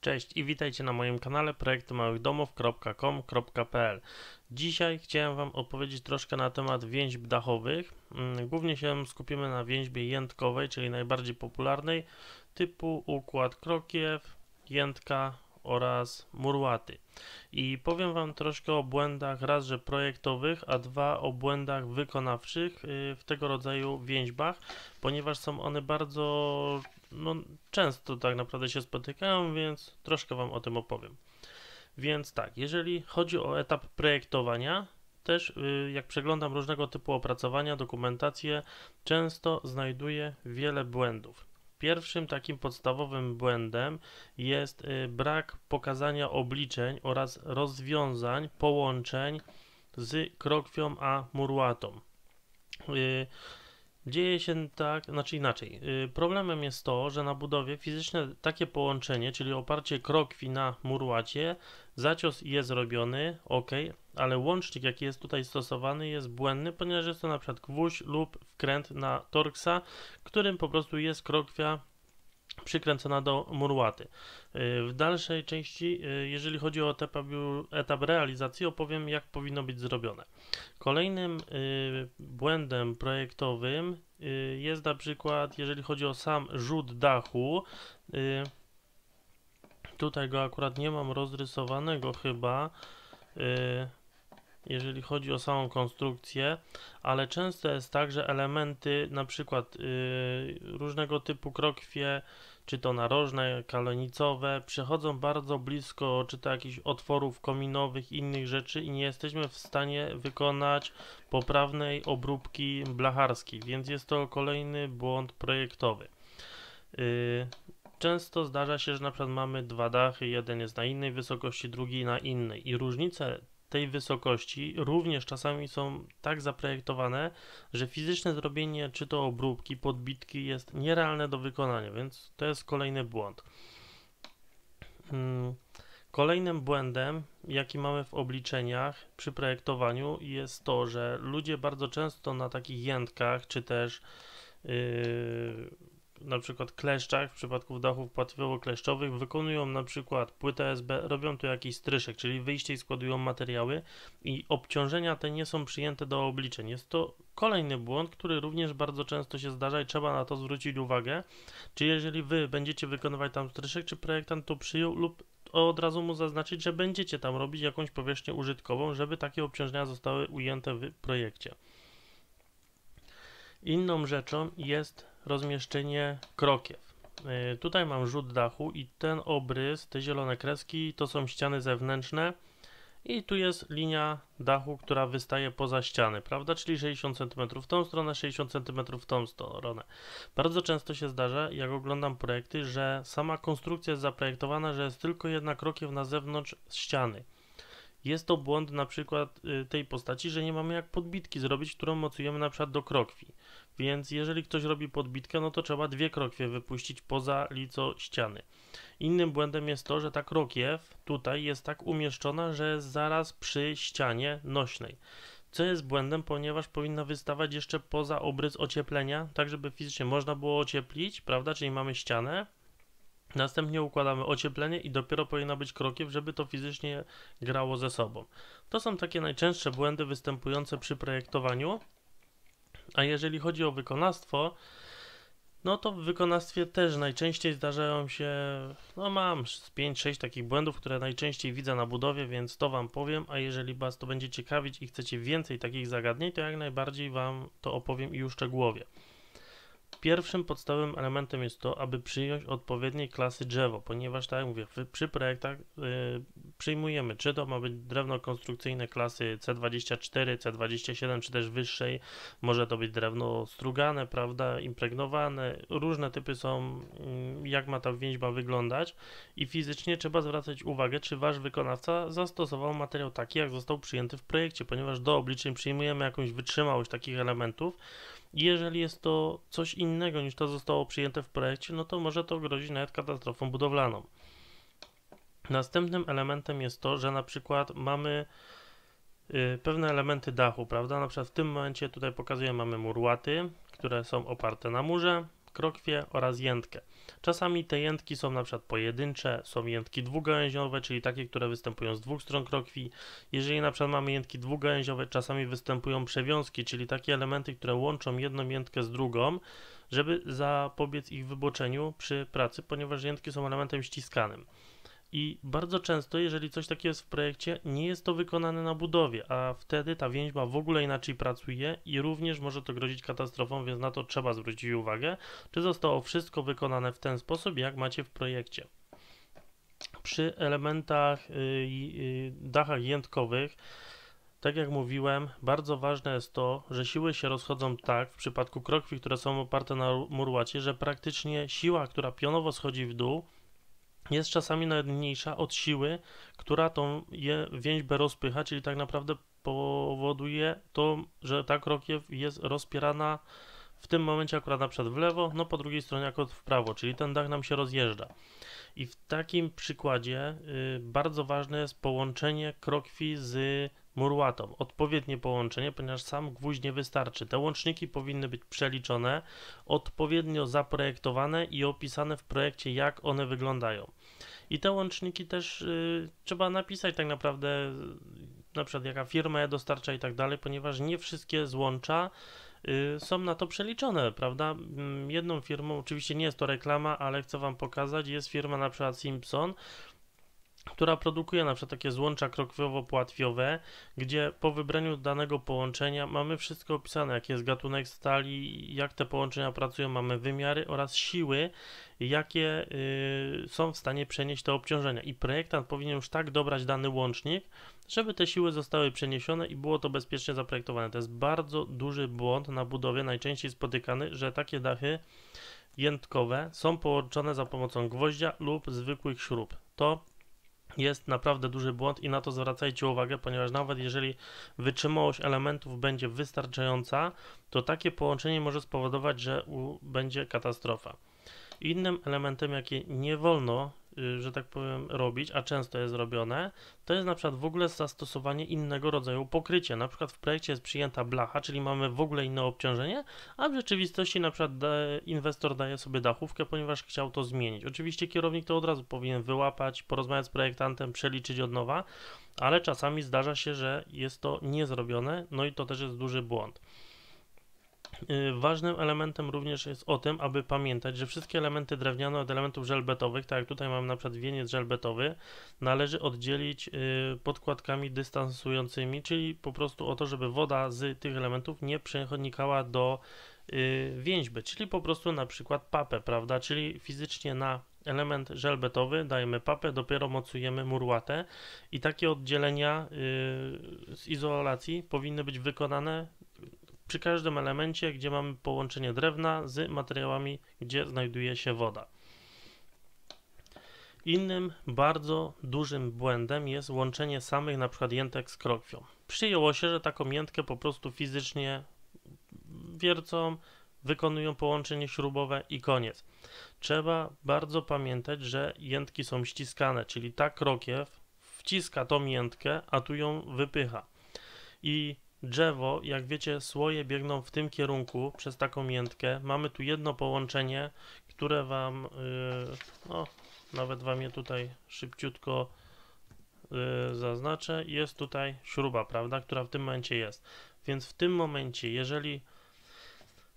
Cześć i witajcie na moim kanale projektymałych.domów.com.pl Dzisiaj chciałem Wam opowiedzieć troszkę na temat więźb dachowych. Mm, głównie się skupimy na więźbie jętkowej, czyli najbardziej popularnej, typu układ krokiew, jętka oraz murłaty. I powiem Wam troszkę o błędach raz, że projektowych, a dwa o błędach wykonawczych y, w tego rodzaju więźbach, ponieważ są one bardzo no, często tak naprawdę się spotykają, więc troszkę Wam o tym opowiem. Więc tak, jeżeli chodzi o etap projektowania, też y, jak przeglądam różnego typu opracowania, dokumentację, często znajduję wiele błędów. Pierwszym takim podstawowym błędem jest y, brak pokazania obliczeń oraz rozwiązań, połączeń z krokwią a murłatą. Y, Dzieje się tak, znaczy inaczej. Y, problemem jest to, że na budowie fizyczne takie połączenie, czyli oparcie krokwi na murłacie, zacios jest robiony, ok, ale łącznik jaki jest tutaj stosowany jest błędny, ponieważ jest to na przykład gwóźdź lub wkręt na torksa, którym po prostu jest krokwia przykręcona do murłaty. Y, w dalszej części, y, jeżeli chodzi o etap realizacji, opowiem jak powinno być zrobione. Kolejnym y, błędem projektowym jest na przykład, jeżeli chodzi o sam rzut dachu, tutaj go akurat nie mam rozrysowanego chyba, jeżeli chodzi o samą konstrukcję, ale często jest tak, że elementy, na przykład yy, różnego typu krokwie, czy to narożne, kalenicowe, przechodzą bardzo blisko, czy to jakichś otworów kominowych, innych rzeczy i nie jesteśmy w stanie wykonać poprawnej obróbki blacharskiej, więc jest to kolejny błąd projektowy. Yy, często zdarza się, że na przykład mamy dwa dachy, jeden jest na innej wysokości, drugi na innej i różnice tej wysokości również czasami są tak zaprojektowane, że fizyczne zrobienie czy to obróbki, podbitki jest nierealne do wykonania, więc to jest kolejny błąd. Mm, kolejnym błędem, jaki mamy w obliczeniach przy projektowaniu, jest to, że ludzie bardzo często na takich jętkach, czy też yy, na przykład kleszczach, w przypadku dachów płatwowo-kleszczowych, wykonują na przykład płytę SB, robią tu jakiś stryszek, czyli wyjście i składują materiały i obciążenia te nie są przyjęte do obliczeń. Jest to kolejny błąd, który również bardzo często się zdarza i trzeba na to zwrócić uwagę. Czy jeżeli Wy będziecie wykonywać tam stryszek, czy projektant to przyjął lub od razu mu zaznaczyć, że będziecie tam robić jakąś powierzchnię użytkową, żeby takie obciążenia zostały ujęte w projekcie. Inną rzeczą jest rozmieszczenie krokiew. E, tutaj mam rzut dachu i ten obrys, te zielone kreski to są ściany zewnętrzne i tu jest linia dachu, która wystaje poza ściany, prawda? Czyli 60 cm w tą stronę, 60 cm w tą stronę. Bardzo często się zdarza, jak oglądam projekty, że sama konstrukcja jest zaprojektowana, że jest tylko jedna krokiew na zewnątrz ściany. Jest to błąd na przykład y, tej postaci, że nie mamy jak podbitki zrobić, którą mocujemy na przykład do krokwi. Więc jeżeli ktoś robi podbitkę, no to trzeba dwie krokwie wypuścić poza lico ściany. Innym błędem jest to, że ta krokiew tutaj jest tak umieszczona, że jest zaraz przy ścianie nośnej. Co jest błędem, ponieważ powinna wystawać jeszcze poza obrys ocieplenia, tak żeby fizycznie można było ocieplić, prawda? Czyli mamy ścianę, Następnie układamy ocieplenie i dopiero powinna być krokiew, żeby to fizycznie grało ze sobą. To są takie najczęstsze błędy występujące przy projektowaniu. A jeżeli chodzi o wykonawstwo, no to w wykonawstwie też najczęściej zdarzają się, no mam 5-6 takich błędów, które najczęściej widzę na budowie, więc to Wam powiem, a jeżeli Was to będzie ciekawić i chcecie więcej takich zagadnień, to jak najbardziej Wam to opowiem i uszczegółowię. szczegółowie pierwszym podstawowym elementem jest to, aby przyjąć odpowiedniej klasy drzewo, ponieważ tak jak mówię, przy projektach yy, przyjmujemy, czy to ma być drewno konstrukcyjne klasy C24, C27, czy też wyższej, może to być drewno strugane, prawda, impregnowane, różne typy są, yy, jak ma ta więźba wyglądać i fizycznie trzeba zwracać uwagę, czy wasz wykonawca zastosował materiał taki, jak został przyjęty w projekcie, ponieważ do obliczeń przyjmujemy jakąś wytrzymałość takich elementów, jeżeli jest to coś innego niż to zostało przyjęte w projekcie, no to może to grozić nawet katastrofą budowlaną. Następnym elementem jest to, że na przykład mamy y, pewne elementy dachu, prawda? Na przykład w tym momencie tutaj pokazuję mamy murłaty, które są oparte na murze, krokwie oraz jętkę. Czasami te jętki są na przykład pojedyncze, są jętki dwugałęziowe, czyli takie, które występują z dwóch stron krokwi. Jeżeli na przykład mamy jętki dwugałęziowe, czasami występują przewiązki, czyli takie elementy, które łączą jedną jętkę z drugą, żeby zapobiec ich wyboczeniu przy pracy, ponieważ jętki są elementem ściskanym. I bardzo często, jeżeli coś takiego jest w projekcie, nie jest to wykonane na budowie, a wtedy ta więźba w ogóle inaczej pracuje i również może to grozić katastrofą, więc na to trzeba zwrócić uwagę, czy zostało wszystko wykonane w ten sposób, jak macie w projekcie. Przy elementach, y, y, dachach jętkowych, tak jak mówiłem, bardzo ważne jest to, że siły się rozchodzą tak w przypadku krokwi, które są oparte na murłacie, że praktycznie siła, która pionowo schodzi w dół, jest czasami nawet mniejsza od siły, która tą je, więźbę rozpycha, czyli tak naprawdę powoduje to, że ta krokiew jest rozpierana w tym momencie akurat na przykład w lewo, no po drugiej stronie akurat w prawo, czyli ten dach nam się rozjeżdża. I w takim przykładzie y, bardzo ważne jest połączenie krokwi z murłatą. Odpowiednie połączenie, ponieważ sam gwóźdź nie wystarczy. Te łączniki powinny być przeliczone, odpowiednio zaprojektowane i opisane w projekcie, jak one wyglądają. I te łączniki też y, trzeba napisać tak naprawdę, y, na przykład jaka firma je dostarcza i tak dalej, ponieważ nie wszystkie złącza y, są na to przeliczone, prawda? Mm, jedną firmą, oczywiście nie jest to reklama, ale chcę Wam pokazać, jest firma na przykład Simpson, która produkuje na przykład takie złącza krokwiowo płatwiowe gdzie po wybraniu danego połączenia mamy wszystko opisane, jaki jest gatunek stali, jak te połączenia pracują, mamy wymiary oraz siły, jakie y, są w stanie przenieść te obciążenia. I projektant powinien już tak dobrać dany łącznik, żeby te siły zostały przeniesione i było to bezpiecznie zaprojektowane. To jest bardzo duży błąd na budowie, najczęściej spotykany, że takie dachy jętkowe są połączone za pomocą gwoździa lub zwykłych śrub. To jest naprawdę duży błąd i na to zwracajcie uwagę, ponieważ nawet jeżeli wytrzymałość elementów będzie wystarczająca, to takie połączenie może spowodować, że będzie katastrofa. Innym elementem, jaki nie wolno Y, że tak powiem, robić, a często jest robione, to jest na przykład w ogóle zastosowanie innego rodzaju pokrycia. Na przykład w projekcie jest przyjęta blacha, czyli mamy w ogóle inne obciążenie, a w rzeczywistości na przykład inwestor daje sobie dachówkę, ponieważ chciał to zmienić. Oczywiście kierownik to od razu powinien wyłapać, porozmawiać z projektantem, przeliczyć od nowa, ale czasami zdarza się, że jest to niezrobione, no i to też jest duży błąd. Y, ważnym elementem również jest o tym, aby pamiętać, że wszystkie elementy drewniane od elementów żelbetowych, tak jak tutaj mam na przykład wieniec żelbetowy, należy oddzielić y, podkładkami dystansującymi, czyli po prostu o to, żeby woda z tych elementów nie przenikała do y, więźby, czyli po prostu na przykład papę, prawda, czyli fizycznie na element żelbetowy, dajemy papę, dopiero mocujemy murłatę i takie oddzielenia z izolacji powinny być wykonane przy każdym elemencie, gdzie mamy połączenie drewna z materiałami, gdzie znajduje się woda. Innym bardzo dużym błędem jest łączenie samych na przykład jętek z krokwią. Przyjęło się, że taką jętkę po prostu fizycznie wiercą, wykonują połączenie śrubowe i koniec. Trzeba bardzo pamiętać, że jętki są ściskane, czyli ta krokiew wciska tą jętkę, a tu ją wypycha. I Drzewo, jak wiecie, słoje biegną w tym kierunku przez taką miętkę. Mamy tu jedno połączenie, które wam, yy, no, nawet wam je tutaj szybciutko yy, zaznaczę. Jest tutaj śruba, prawda, która w tym momencie jest. Więc w tym momencie, jeżeli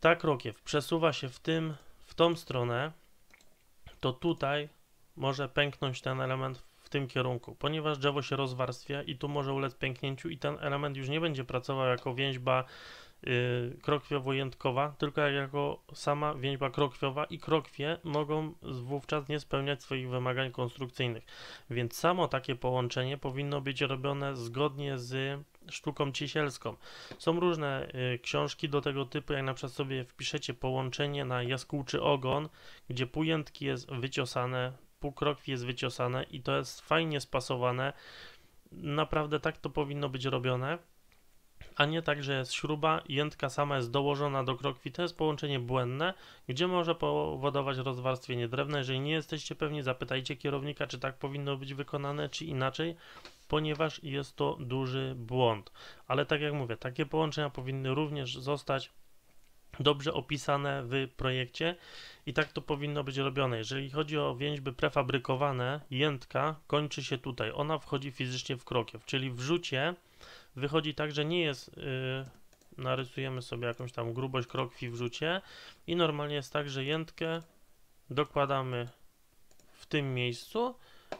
ta krokiew przesuwa się w tym, w tą stronę, to tutaj może pęknąć ten element tym kierunku, ponieważ drzewo się rozwarstwia i tu może ulec pęknięciu i ten element już nie będzie pracował jako więźba yy, krokwiowo-jętkowa, tylko jako sama więźba krokwiowa i krokwie mogą wówczas nie spełniać swoich wymagań konstrukcyjnych. Więc samo takie połączenie powinno być robione zgodnie z sztuką cisielską. Są różne y, książki do tego typu, jak na przykład sobie wpiszecie połączenie na jaskółczy ogon, gdzie pujętki jest wyciosane półkrokwi jest wyciosane i to jest fajnie spasowane. Naprawdę tak to powinno być robione, a nie tak, że jest śruba, jętka sama jest dołożona do krokwi. To jest połączenie błędne, gdzie może powodować rozwarstwienie drewna. Jeżeli nie jesteście pewni, zapytajcie kierownika, czy tak powinno być wykonane, czy inaczej ponieważ jest to duży błąd. Ale tak jak mówię, takie połączenia powinny również zostać dobrze opisane w projekcie i tak to powinno być robione. Jeżeli chodzi o więźby prefabrykowane, jętka kończy się tutaj, ona wchodzi fizycznie w krokiew, czyli w rzucie wychodzi tak, że nie jest, yy, narysujemy sobie jakąś tam grubość krokwi w rzucie i normalnie jest tak, że jętkę dokładamy w tym miejscu,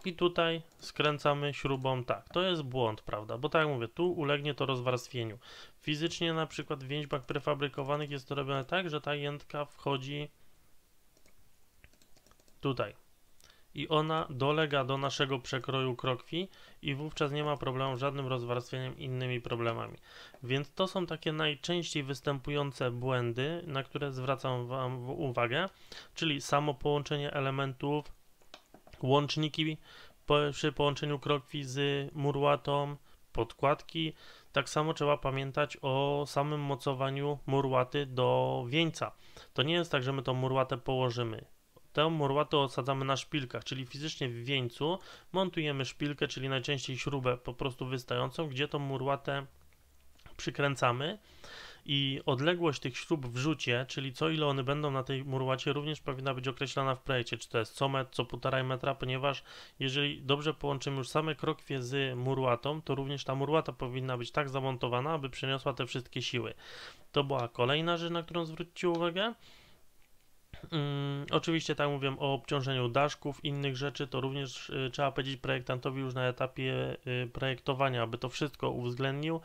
i tutaj skręcamy śrubą tak. To jest błąd, prawda? Bo tak jak mówię, tu ulegnie to rozwarstwieniu. Fizycznie na przykład w więźbach prefabrykowanych jest to robione tak, że ta jętka wchodzi tutaj. I ona dolega do naszego przekroju krokwi i wówczas nie ma problemu z żadnym rozwarstwieniem innymi problemami. Więc to są takie najczęściej występujące błędy, na które zwracam Wam uwagę, czyli samo połączenie elementów, łączniki przy połączeniu krokwi z murłatą, podkładki. Tak samo trzeba pamiętać o samym mocowaniu murłaty do wieńca. To nie jest tak, że my tą murłatę położymy. Tę murłatę osadzamy na szpilkach, czyli fizycznie w wieńcu montujemy szpilkę, czyli najczęściej śrubę po prostu wystającą, gdzie tą murłatę przykręcamy i odległość tych śrub w rzucie, czyli co ile one będą na tej murłacie, również powinna być określana w projekcie, czy to jest co metr, co półtora metra, ponieważ jeżeli dobrze połączymy już same krokwie z murłatą, to również ta murłata powinna być tak zamontowana, aby przeniosła te wszystkie siły. To była kolejna rzecz, na którą zwróćcie uwagę. Hmm, oczywiście tak mówię o obciążeniu daszków, innych rzeczy, to również y, trzeba powiedzieć projektantowi już na etapie y, projektowania, aby to wszystko uwzględnił.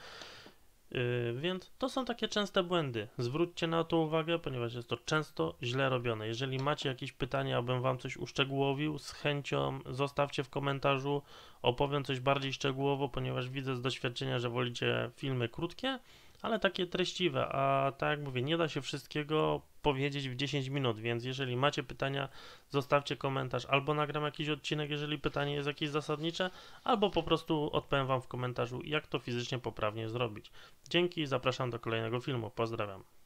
Yy, więc to są takie częste błędy. Zwróćcie na to uwagę, ponieważ jest to często źle robione. Jeżeli macie jakieś pytania, abym Wam coś uszczegółowił, z chęcią zostawcie w komentarzu, opowiem coś bardziej szczegółowo, ponieważ widzę z doświadczenia, że wolicie filmy krótkie, ale takie treściwe, a tak jak mówię, nie da się wszystkiego powiedzieć w 10 minut, więc jeżeli macie pytania, zostawcie komentarz, albo nagram jakiś odcinek, jeżeli pytanie jest jakieś zasadnicze, albo po prostu odpowiem Wam w komentarzu, jak to fizycznie poprawnie zrobić. Dzięki, zapraszam do kolejnego filmu, pozdrawiam.